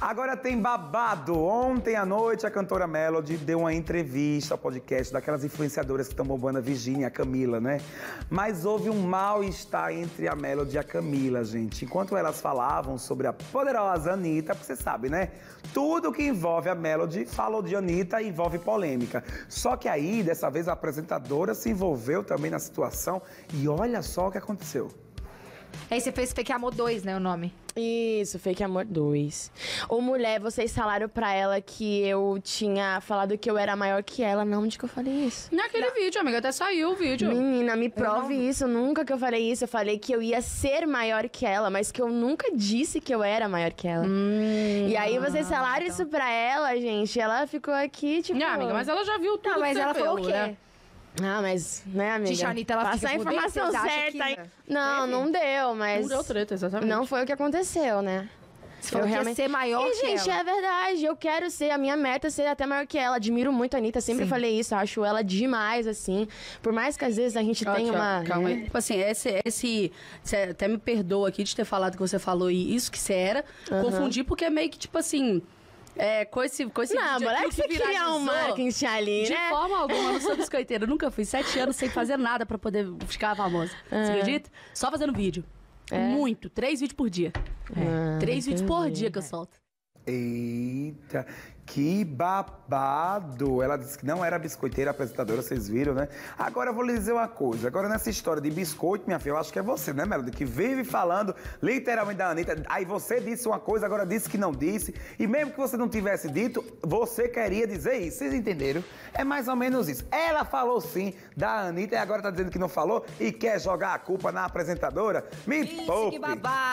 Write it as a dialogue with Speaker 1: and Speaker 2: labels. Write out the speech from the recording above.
Speaker 1: Agora tem babado. Ontem à noite a cantora Melody deu uma entrevista ao podcast daquelas influenciadoras que estão bombando a Virginia, a Camila, né? Mas houve um mal-estar entre a Melody e a Camila, gente. Enquanto elas falavam sobre a poderosa Anitta, porque você sabe, né? Tudo que envolve a Melody, falou de Anitta, envolve polêmica. Só que aí, dessa vez, a apresentadora se envolveu também na situação e olha só o que aconteceu.
Speaker 2: Aí é, você fez Fake Amor 2, né, o nome? Isso, Fake Amor 2. Ô, mulher, vocês falaram pra ela que eu tinha falado que eu era maior que ela. Não, onde que eu falei isso? Naquele é não. vídeo, amiga, até saiu o vídeo. Menina, me prove não... isso. Nunca que eu falei isso. Eu falei que eu ia ser maior que ela, mas que eu nunca disse que eu era maior que ela. Hum, e aí vocês falaram então. isso tá. pra ela, gente. Ela ficou aqui, tipo. Não, amiga, mas ela já viu tudo. Não, mas ela falou o né? quê? Né? Ah, mas, né, amiga? Anitta, ela Passa a informação certa. aí. Não, é? não deu, mas... Não deu treta, exatamente. Não foi o que aconteceu, né? Você falou eu realmente... ser maior e, que gente, ela. é verdade. Eu quero ser, a minha meta é ser até maior que ela. Admiro muito a Anitta, sempre Sim. falei isso. acho ela demais, assim. Por mais que às vezes a gente tenha uma. Calma aí. Tipo assim, esse, esse.
Speaker 3: Você até me perdoa aqui de ter falado que você falou e isso que você era. Confundi porque é meio que, tipo assim. É, com esse, com esse não, vídeo moleque, você queria um marketing ali, de né? De forma alguma, eu não sou biscoiteira. Eu nunca fui sete anos sem fazer nada pra poder ficar famosa. Você ah. acredita? Só fazendo vídeo. É. Muito. Três vídeos por dia. É. Três vídeos por dia que eu solto.
Speaker 1: Eita, que babado! Ela disse que não era biscoiteira apresentadora, vocês viram, né? Agora eu vou lhe dizer uma coisa. Agora nessa história de biscoito, minha filha, eu acho que é você, né, Melody? Que vive falando literalmente da Anitta. Aí você disse uma coisa, agora disse que não disse. E mesmo que você não tivesse dito, você queria dizer isso. Vocês entenderam? É mais ou menos isso. Ela falou sim da Anitta e agora tá dizendo que não falou e quer jogar a culpa na apresentadora? Me Ixi, poupe! que babado!